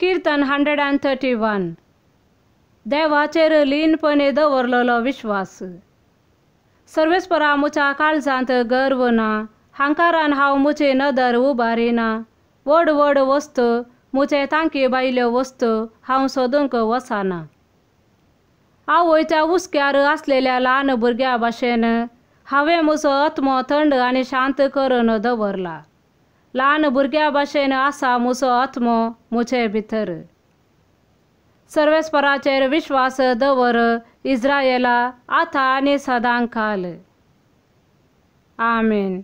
kirtan hundred and thirty one देवाचेर लीनपणे दवरलेलो विश्वास सर्वेस्परा मुच्या काळजांत गर्व ना हांकारान हांव मुचे नदर उबारिना व्हड व्हड वस्त मुचे तांके बायल्यो वस्त हांव सोदूंक वसाना आवयच्या हुस्क्यार असलेल्या ल्हान भुरग्या भाशेन हांवें म्हजो आत्मो थंड आनी शांत करून दवरला ल्हान भुरग्या भाशेन आसा मुसो आत्मो मुझे भितर सर्वेस्पराचेर विश्वास दवर इस्रायला आता आनी सदां काल आमेन